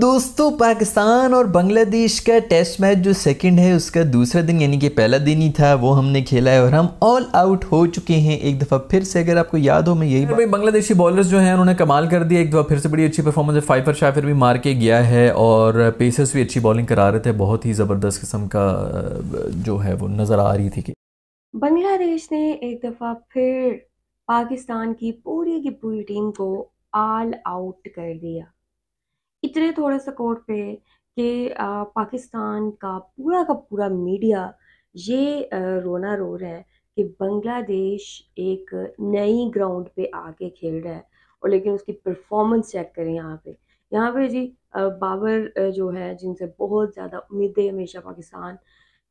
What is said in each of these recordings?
दोस्तों पाकिस्तान और बांग्लादेश का टेस्ट मैच जो सेकंड है उसका दूसरा दिन यानी कि पहला दिन ही था वो हमने खेला है और हम ऑल आउट हो चुके हैं एक दफ़ा फिर से अगर आपको याद हो मैं यही भाई बांग्लादेशी बॉलर्स जो हैं उन्होंने कमाल कर दिया एक दफ़ा फिर से बड़ी अच्छी परफॉर्मेंस है फाइफर शाइफर भी मार के गया है और पेसर्स भी अच्छी बॉलिंग करा रहे थे बहुत ही ज़बरदस्त किस्म का जो है वो नज़र आ रही थी कि बांग्लादेश ने एक दफ़ा फिर पाकिस्तान की पूरी की पूरी टीम को ऑल आउट कर दिया इतने थोड़े स्कोर पे कि पाकिस्तान का पूरा का पूरा मीडिया ये रोना रो रहा है कि बांग्लादेश एक नई ग्राउंड पे आके खेल रहा है और लेकिन उसकी परफॉर्मेंस चेक करें यहाँ पे यहाँ पे जी बाबर जो है जिनसे बहुत ज़्यादा उम्मीदें हमेशा पाकिस्तान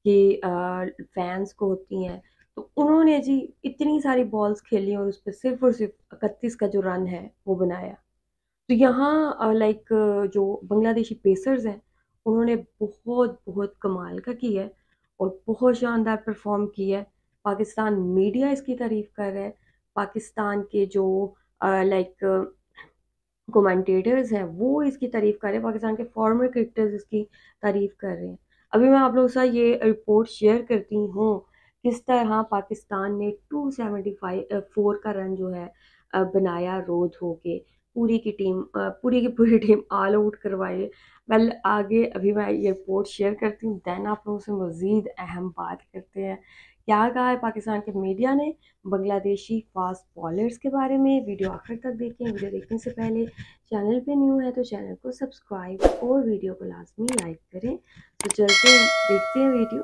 की फैंस को होती हैं तो उन्होंने जी इतनी सारी बॉल्स खेली और उस पर सिर्फ और सिर्फ इकतीस का जो रन है वो बनाया तो यहाँ लाइक जो बांग्लादेशी पेसर्स हैं उन्होंने बहुत बहुत कमाल का किया है और बहुत शानदार परफॉर्म किया है पाकिस्तान मीडिया इसकी तारीफ़ कर रहा है पाकिस्तान के जो लाइक कमेंटेटर्स हैं वो इसकी तारीफ़ कर रहे हैं पाकिस्तान के फॉर्मर क्रिकेटर्स इसकी तारीफ़ कर रहे हैं अभी मैं आप लोगों से ये रिपोर्ट शेयर करती हूँ किस तरह पाकिस्तान ने टू सेवेंटी फाइव फोर का रन जो है बनाया रोध हो के पूरी की टीम पूरी की पूरी टीम ऑल आउट करवाई वेल आगे अभी मैं ये रिपोर्ट शेयर करती हूँ दैन आप लोगों से मज़ीद अहम बात करते हैं क्या कहा है पाकिस्तान के मीडिया ने बांग्लादेशी फास्ट बॉलर्स के बारे में वीडियो आखिर तक देखें वीडियो देखने से पहले चैनल पे न्यू है तो चैनल को सब्सक्राइब और वीडियो को लाजमी लाइक करें तो चलते हैं देखते हैं वीडियो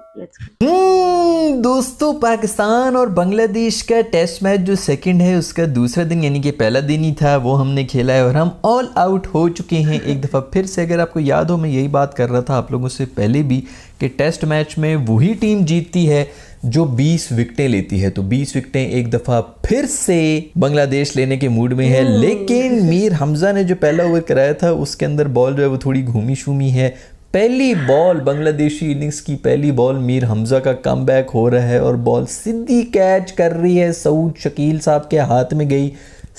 हम्म, दोस्तों पाकिस्तान और बांग्लादेश का टेस्ट मैच जो सेकंड है उसका दूसरा दिन यानी कि पहला दिन ही था वो हमने खेला है और हम ऑल आउट हो चुके हैं एक दफ़ा फिर से अगर आपको याद हो मैं यही बात कर रहा था आप लोगों से पहले भी कि टेस्ट मैच में वही टीम जीतती है जो 20 विकटें लेती है तो 20 विकटें एक दफ़ा फिर से बांग्लादेश लेने के मूड में है हम्म। लेकिन मीर हमजा ने जो पहला ओवर कराया था उसके अंदर बॉल जो है वो थोड़ी घूमी शूमी है पहली बॉल बांग्लादेशी इनिंग्स की पहली बॉल मीर हमज़ा का कम बैक हो रहा है और बॉल सीधी कैच कर रही है सऊद शकील साहब के हाथ में गई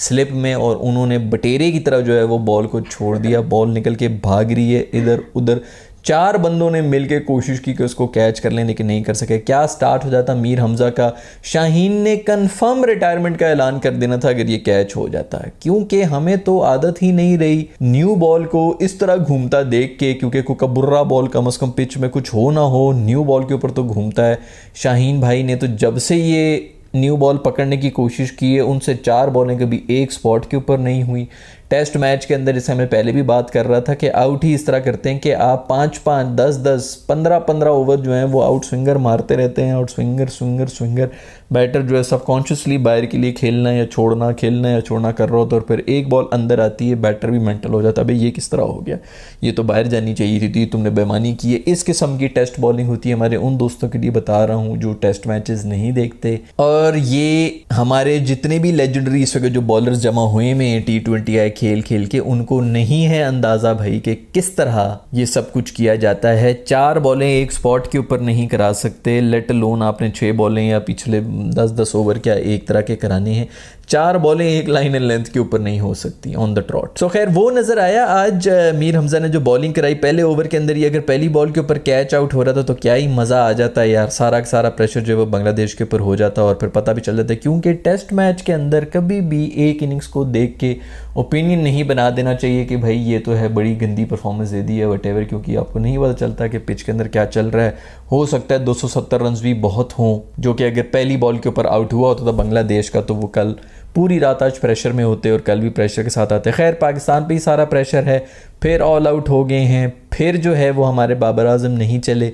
स्लिप में और उन्होंने बटेरे की तरह जो है वो बॉल को छोड़ दिया बॉल निकल के भाग रही है इधर उधर चार बंदों ने मिलकर कोशिश की कि उसको कैच कर लें लेकिन नहीं कर सके क्या स्टार्ट हो जाता मीर हमज़ा का शाहीन ने कन्फर्म रिटायरमेंट का ऐलान कर देना था अगर ये कैच हो जाता है क्योंकि हमें तो आदत ही नहीं रही न्यू बॉल को इस तरह घूमता देख के क्योंकि कोकबुर्रा बॉल कम अज़ कम पिच में कुछ हो ना हो न्यू बॉल के ऊपर तो घूमता है शाहीन भाई ने तो जब से ये न्यू बॉल पकड़ने की कोशिश की है उनसे चार बॉलें कभी एक स्पॉट के ऊपर नहीं हुई टेस्ट मैच के अंदर जैसे मैं पहले भी बात कर रहा था कि आउट ही इस तरह करते हैं कि आप पाँच पाँच दस दस पंद्रह पंद्रह ओवर जो हैं वो आउट स्विंगर मारते रहते हैं out swinger swinger swinger batter जो है सबकॉन्शियसली बाहर के लिए खेलना या छोड़ना खेलना या छोड़ना कर रहा होता है और फिर एक बॉल अंदर आती है बैटर भी मेंटल हो जाता है भाई ये किस तरह हो गया ये तो बाहर जानी चाहिए थी तुमने बेमानी की है इस किस्म की टेस्ट बॉलिंग होती है हमारे उन दोस्तों के लिए बता रहा हूँ जो टेस्ट मैचेस नहीं देखते और ये हमारे जितने भी लेजेंडरी इस वक्त जो बॉलर जमा हुए हैं टी ट्वेंटी आई खेल खेल के उनको नहीं है अंदाज़ा भाई कि किस तरह ये सब कुछ किया जाता है चार बॉलें एक स्पॉट के ऊपर नहीं करा सकते लेट लोन आपने छः बॉलें या पिछले दस दस ओवर क्या एक तरह के कराने हैं चार बॉलें एक लाइन एंड लेंथ के ऊपर नहीं हो सकती ऑन द ट्रॉट सो खैर वो नज़र आया आज मीर हमज़ा ने जो बॉलिंग कराई पहले ओवर के अंदर ही अगर पहली बॉल के ऊपर कैच आउट हो रहा था तो क्या ही मज़ा आ जाता है यार सारा का सारा प्रेशर जो है वो बांग्लादेश के ऊपर हो जाता और फिर पता भी चल जाता है क्योंकि टेस्ट मैच के अंदर कभी भी एक इनिंग्स को देख के ओपिनियन नहीं बना देना चाहिए कि भाई ये तो है बड़ी गंदी परफॉर्मेंस दे दी है वट क्योंकि आपको नहीं पता चलता कि पिच के अंदर क्या चल रहा है हो सकता है 270 सौ भी बहुत हों जो कि अगर पहली बॉल के ऊपर आउट हुआ होता था बांग्लादेश का तो वो कल पूरी रात आज प्रेशर में होते और कल भी प्रेशर के साथ आते खैर पाकिस्तान पे ही सारा प्रेशर है फिर ऑल आउट हो गए हैं फिर जो है वो हमारे बाबर आजम नहीं चले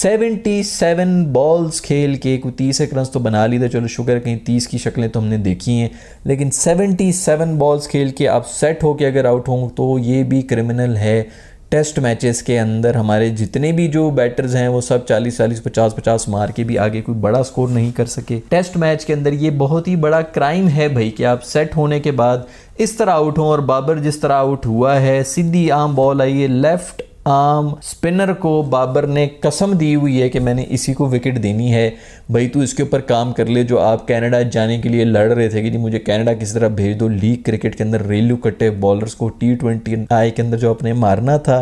77 बॉल्स खेल के कोई तीस एक रन तो बना ली थे चलो शुगर कहीं तीस की शक्लें तो हमने देखी हैं लेकिन 77 बॉल्स खेल के आप सेट होके अगर आउट हों तो ये भी क्रिमिनल है टेस्ट मैचेस के अंदर हमारे जितने भी जो बैटर्स हैं वो सब 40 40 50 50 मार के भी आगे कोई बड़ा स्कोर नहीं कर सके टेस्ट मैच के अंदर ये बहुत ही बड़ा क्राइम है भाई कि आप सेट होने के बाद इस तरह आउट हों और बाबर जिस तरह आउट हुआ है सीधी आम बॉल आई है लेफ्ट आम स्पिनर को बाबर ने कसम दी हुई है कि मैंने इसी को विकेट देनी है भाई तू इसके ऊपर काम कर ले जो आप कनाडा जाने के लिए लड़ रहे थे कि जी मुझे कनाडा किस तरह भेज दो लीग क्रिकेट के अंदर रेलू कटे बॉलर्स को टी ट्वेंटी आई के अंदर जो अपने मारना था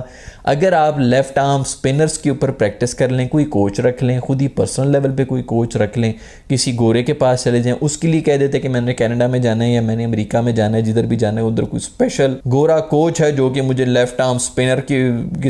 अगर आप लेफ़्ट आर्म स्पिनर्स के ऊपर प्रैक्टिस कर लें कोई कोच रख लें खुद ही पर्सनल लेवल पर कोई कोच रख लें किसी गोरे के पास चले जाएँ उसके लिए कह देते कि मैंने कैनेडा में जाना है या मैंने अमरीका में जाना है जिधर भी जाना है उधर कोई स्पेशल गोरा कोच है जो कि मुझे लेफ़्ट आर्म स्पिनर की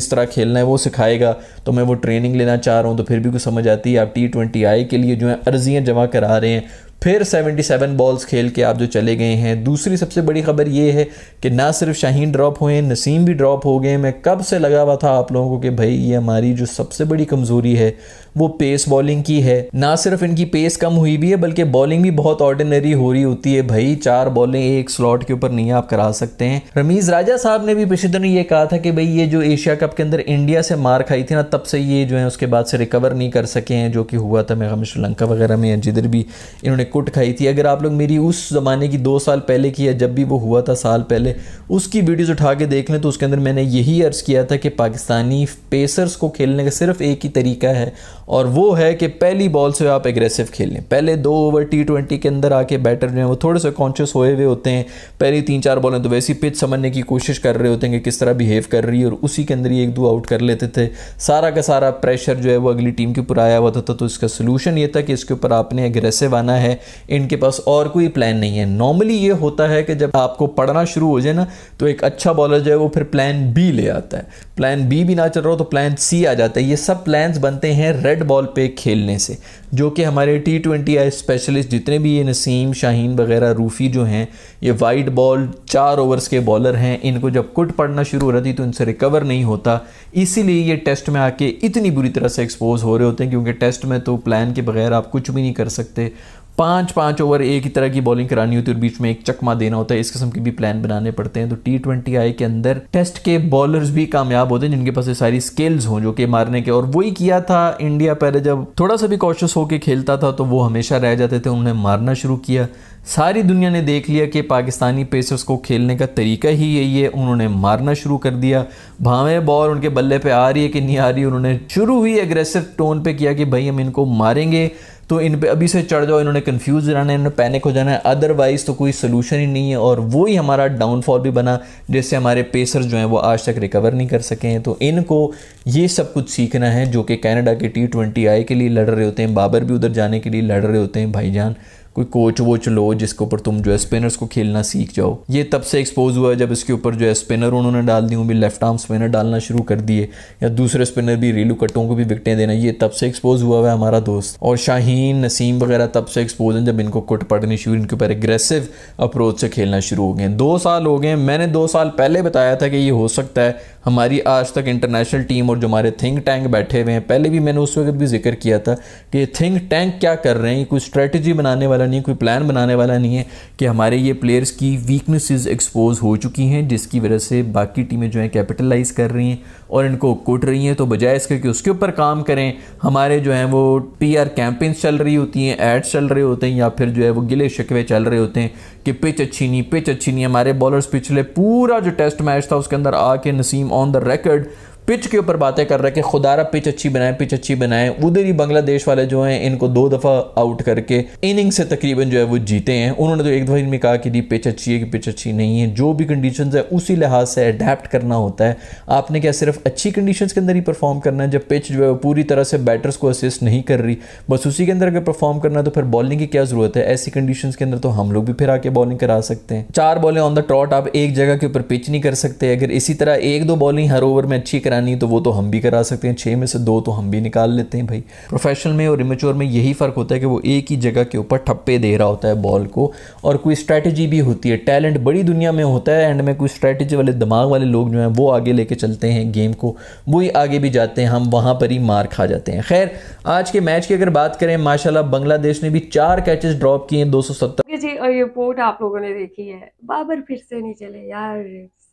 किस तरह खेलना है वो सिखाएगा तो मैं वो ट्रेनिंग लेना चाह रहा हूँ तो फिर भी कुछ समझ आती है आप टी ट्वेंटी आई के लिए जो है अर्जियाँ जमा करा रहे हैं फिर 77 बॉल्स खेल के आप जो चले गए हैं दूसरी सबसे बड़ी खबर ये है कि ना सिर्फ शाहीन ड्रॉप हुए नसीम भी ड्रॉप हो गए मैं कब से लगा हुआ था आप लोगों को कि भाई ये हमारी जो सबसे बड़ी कमज़ोरी है वो पेस बॉलिंग की है ना सिर्फ इनकी पेस कम हुई भी है बल्कि बॉलिंग भी बहुत ऑर्डिनरी हो रही होती है भाई चार बॉलें एक स्लॉट के ऊपर नहीं आप करा सकते हैं रमीज राजा साहब ने भी पिछले दिनों ये कहा था कि भाई ये जो एशिया कप के अंदर इंडिया से मार खाई थी ना तब से ये जो है उसके बाद से रिकवर नहीं कर सके हैं जो कि हुआ था मेगा श्रीलंका वगैरह में जिधर भी इन्होंने कुट खाई थी अगर आप लोग मेरी उस ज़माने की दो साल पहले की या जब भी वो हुआ था साल पहले उसकी वीडियोज़ उठा के देख लें तो उसके अंदर मैंने यही अर्ज़ किया था कि पाकिस्तानी पेसर्स को खेलने का सिर्फ एक ही तरीका है और वो है कि पहली बॉल से आप एग्रेसिव खेल लें पहले दो ओवर टी ट्वेंटी के अंदर आके बैटर जो है वो थोड़े से कॉन्शियस होए हुए होते हैं पहली तीन चार बॉलें तो वैसी पिच समझने की कोशिश कर रहे होते हैं कि किस तरह बिहेव कर रही है और उसी के अंदर ही एक दो आउट कर लेते थे सारा का सारा प्रेशर जो है वो अगली टीम के ऊपर आया हुआ था तो इसका सोल्यूशन ये था कि इसके ऊपर आपने एग्रेसिव आना है इनके पास और कोई प्लान नहीं है नॉर्मली ये होता है कि जब आपको पढ़ना शुरू हो जाए ना तो एक अच्छा बॉलर जो है वो फिर प्लान बी ले आता है प्लान बी भी ना चल रहा हो तो प्लान सी आ जाता है ये सब प्लान्स बनते हैं रेड बॉल पे खेलने से जो कि हमारे टी ट्वेंटी आई स्पेशलिस्ट जितने भी ये नसीम शाहीन वगैरह रूफ़ी जो हैं ये वाइट बॉल चार ओवर्स के बॉलर हैं इनको जब कुट पड़ना शुरू हो रही थी तो इनसे रिकवर नहीं होता इसीलिए ये टेस्ट में आके इतनी बुरी तरह से एक्सपोज हो रहे होते हैं क्योंकि टेस्ट में तो प्लान के बगैर आप कुछ भी नहीं कर सकते पाँच पाँच ओवर एक ही तरह की बॉलिंग करानी होती है और बीच में एक चकमा देना होता है इस किस्म के भी प्लान बनाने पड़ते हैं तो टी ट्वेंटी आई के अंदर टेस्ट के बॉलर्स भी कामयाब होते हैं जिनके पास ये सारी स्किल्स हों जो कि मारने के और वही किया था इंडिया पहले जब थोड़ा सा भी कॉशियस होकर खेलता था तो वो हमेशा रह जाते थे उन्होंने मारना शुरू किया सारी दुनिया ने देख लिया कि पाकिस्तानी पेसर्स को खेलने का तरीका ही यही है उन्होंने मारना शुरू कर दिया भावें बॉल उनके बल्ले पे आ रही है कि नहीं आ रही उन्होंने शुरू हुई एग्रेसिव टोन पे किया कि भाई हम इनको मारेंगे तो इन पे अभी से चढ़ जाओ इन्होंने कन्फ्यूज रहना है इन्होंने पैनिक हो जाना है अदरवाइज़ तो कोई सोल्यूशन ही नहीं है और वो ही हमारा डाउनफॉल भी बना जिससे हमारे पेसर जो हैं वो आज तक रिकवर नहीं कर सके हैं तो इनको ये सब कुछ सीखना है जो कि कैनेडा के टी ट्वेंटी आई के लिए लड़ रहे होते हैं बाबर भी उधर जाने के लिए लड़ रहे होते हैं भाईजान कोई कोच वोच लो जिसके ऊपर तुम जो है स्पिनर्स को खेलना सीख जाओ ये तब से एक्सपोज हुआ है जब इसके ऊपर जो है स्पिनर उन्होंने डाल दी भी लेफ्ट आर्म स्पिनर डालना शुरू कर दिए या दूसरे स्पिनर भी रेलू कट्टों को भी विकटें देना ये तब से एक्सपोज हुआ है हमारा दोस्त और शाहीन नसीम वगैरह तब से एक्सपोज हैं जब इनको कुट पड़नी शुरू इनके ऊपर एग्रेसिव अप्रोच से खेलना शुरू हो गए दो साल हो गए मैंने दो साल पहले बताया था कि ये हो सकता है हमारी आज तक इंटरनेशनल टीम और जो हमारे थिंक टैंक बैठे हुए हैं पहले भी मैंने उस वक्त भी जिक्र किया था कि थिंक टैंक क्या कर रहे हैं कोई स्ट्रेटजी बनाने वाला वाला नहीं है कोई प्लान बनाने वाला नहीं है कि हमारे ये प्लेयर्स की वीकनेसेस एक्सपोज हो चुकी हैं जिसकी वजह से बाकी टीमें जो हैं कैपिटलाइज कर रही हैं और इनको कुट रही हैं तो बजाय इसके कि उसके ऊपर काम करें हमारे जो हैं वो पी आर कैंपेन्स चल रही होती हैं एड्स चल रहे होते हैं या फिर जो है वो गिले शिकवे चल रहे होते हैं कि पिच अच्छी नहीं पिच अच्छी नहीं हमारे बॉलर्स पिछले पूरा जो टेस्ट मैच था उसके अंदर आके Naseem on the record pitch के ऊपर बातें कर रहे हैं कि खुदारा पिच अच्छी बनाए पिच अच्छी बनाए उधर ही बांग्लादेश वाले जो हैं इनको दो दफ़ा आउट करके इनिंग से तकरीबन जो है वो जीते हैं उन्होंने तो एक दफ़ा इनमें कहा कि जी पिच अच्छी है कि पिच अच्छी नहीं है जो भी कंडीशन है उसी लिहाज से अडेप्ट करना होता है आपने क्या सिर्फ अच्छी कंडीशन के अंदर ही परफॉर्म करना है जब पिच जो है वो पूरी तरह से बैटर्स को असिस्ट नहीं कर रही बस उसी के अंदर अगर परफॉर्म करना है तो फिर बॉलिंग की क्या ज़रूरत है ऐसी कंडीशन के अंदर तो हम लोग भी फिर आके बॉलिंग करा सकते हैं चार बॉलें ऑन द ट्रॉट आप एक जगह के ऊपर पिच नहीं कर सकते अगर इसी तरह एक दो बॉलिंग हर ओवर में अच्छी करानी तो वो तो हम भी करा सकते हैं छः में से दो तो हम भी निकाल लेते हैं भाई प्रोफेशनल में और इमेच्योर में यही फ़र्क होता है कि वो एक ही जगह के ऊपर ठप्पे दे रहा होता है बॉल को और कोई स्ट्रैटेजी भी होती है टैलेंट बड़ी दुनिया में होता है एंड में कोई स्ट्रैटेजी वाले दिमाग वाले लोग जो हैं वो आगे लेके चलते हैं गेम को वही आगे भी जाते हैं हम वहाँ पर ही मार खा जाते हैं खैर आज के मैच की अगर बात करें माशाल्लाह बांग्लादेश ने भी चार कैचेस ड्रॉप किए हैं दो सौ सत्तर जी और ये रिपोर्ट आप लोगों ने देखी है बाबर फिर से नहीं चले यार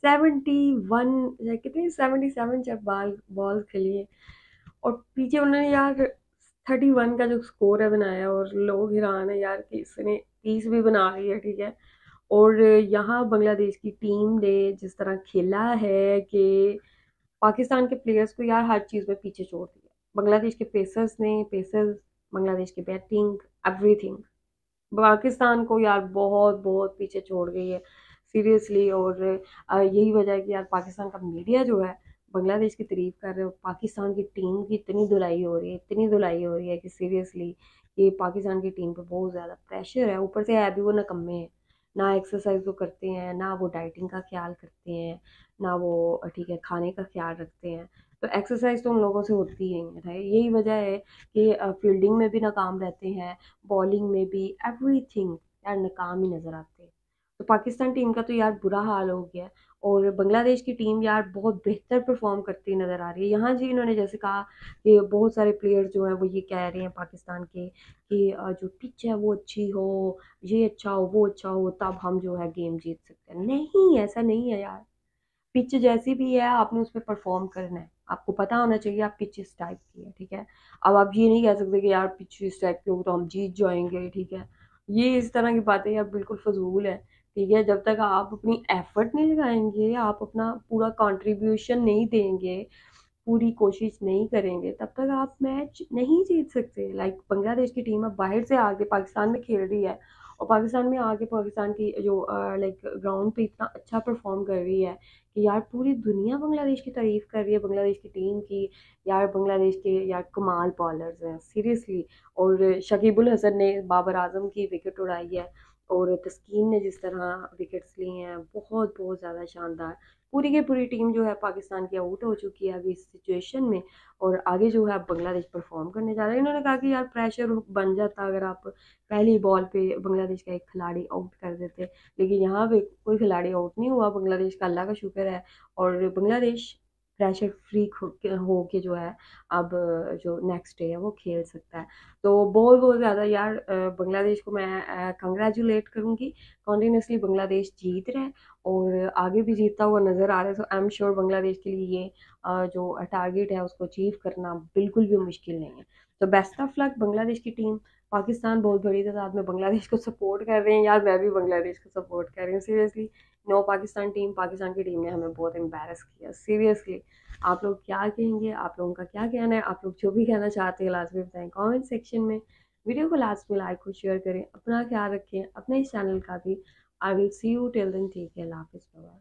सेवेंटी वन या कितने सेवेंटी सेवन जब बाल बॉल खेली और पीछे उन्होंने यार थर्टी वन का जो स्कोर है बनाया और लोग हैरान है यार कि इसने तीस भी बना रही है ठीक है और यहाँ बांग्लादेश की टीम ने जिस तरह खेला है कि पाकिस्तान के प्लेयर्स को यार हर चीज़ में पीछे छोड़ दिया बांग्लादेश के पेसर्स ने पेसर्स बांग्लादेश की बैटिंग एवरीथिंग पाकिस्तान को यार बहुत बहुत पीछे छोड़ गई है सीरियसली और यही वजह है कि यार पाकिस्तान का मीडिया जो है बांग्लादेश की तारीफ कर रहे हो पाकिस्तान की टीम की इतनी धुलाई हो रही है इतनी धुलाई हो रही है कि सीरियसली ये पाकिस्तान की टीम पे बहुत ज़्यादा प्रेशर है ऊपर से है भी वो नकम्मे हैं ना एक्सरसाइज वो करते हैं ना वो डाइटिंग का ख्याल करते हैं ना वो ठीक है खाने का ख्याल रखते हैं तो एक्सरसाइज तो उन लोगों से होती ही नहीं है यही वजह है कि फील्डिंग में भी नाकाम रहते हैं बॉलिंग में भी एवरीथिंग यार नाकाम ही नज़र आते हैं तो पाकिस्तान टीम का तो यार बुरा हाल हो गया और बांग्लादेश की टीम यार बहुत बेहतर परफॉर्म करती नज़र आ रही है यहाँ जी इन्होंने जैसे कहा कि बहुत सारे प्लेयर जो हैं वो ये कह रहे हैं पाकिस्तान के कि जो पिच है वो अच्छी हो ये अच्छा हो वो अच्छा हो तब हम जो है गेम जीत सकते हैं नहीं ऐसा नहीं है यार पिच जैसी भी है आपने उस पर परफॉर्म करना है आपको पता होना चाहिए आप पिच इस टाइप की है ठीक है अब आप ये नहीं कह सकते कि यार पिच इस टाइप की हो तो हम जीत जाएंगे ठीक है ये इस तरह की बातें यार बिल्कुल फजूल है ठीक है जब तक आप अपनी एफर्ट नहीं लगाएंगे आप अपना पूरा कंट्रीब्यूशन नहीं देंगे पूरी कोशिश नहीं करेंगे तब तक आप मैच नहीं जीत सकते लाइक बांग्लादेश की टीम अब बाहर से आके पाकिस्तान में खेल रही है और पाकिस्तान में आके पाकिस्तान की जो लाइक ग्राउंड पे इतना अच्छा परफॉर्म कर रही है कि यार पूरी दुनिया बांग्लादेश की तारीफ कर रही है बांग्लादेश की टीम की यार बांग्लादेश के यार कमाल बॉलर्स हैं सीरियसली और शकीबुल हसन ने बाबर आजम की विकेट उड़ाई है और तस्कीन ने जिस तरह विकेट्स ली हैं बहुत बहुत ज़्यादा शानदार पूरी की पूरी टीम जो है पाकिस्तान की आउट हो चुकी है अभी इस सिचुएशन में और आगे जो है बांग्लादेश परफॉर्म करने जा रहे हैं इन्होंने कहा कि यार प्रेशर बन जाता अगर आप पहली बॉल पे बांग्लादेश का एक खिलाड़ी आउट कर देते लेकिन यहाँ पे कोई खिलाड़ी आउट नहीं हुआ बांग्लादेश का अल्लाह का शुक्र है और बांग्लादेश प्रेशर फ्री हो के जो है अब जो नेक्स्ट डे है वो खेल सकता है तो बहुत बहुत ज़्यादा यार बांग्लादेश को मैं कंग्रेचुलेट करूँगी कॉन्टीन्यूसली बांग्लादेश जीत रहे हैं और आगे भी जीतता हुआ नज़र आ रहा है so I am sure Bangladesh के लिए ये जो टारगेट है उसको अचीव करना बिल्कुल भी मुश्किल नहीं है तो बेस्ट ऑफ लक बांग्लादेश की टीम पाकिस्तान बहुत बड़ी तादाद में बांग्लादेश को सपोर्ट कर रहे हैं यार मैं भी बांग्लादेश को सपोर्ट कर रही हूँ seriously no Pakistan team Pakistan की टीम ने हमें बहुत एम्बेरस किया सीरियसली आप लोग क्या कहेंगे आप लोगों का क्या कहना है आप लोग जो भी कहना चाहते हैं लाजमी बताएं कमेंट सेक्शन में वीडियो को लास्ट में लाइक और शेयर करें अपना ख्याल रखें अपने इस चैनल का भी I will see you till then ठीक है हाफिज़ बाबा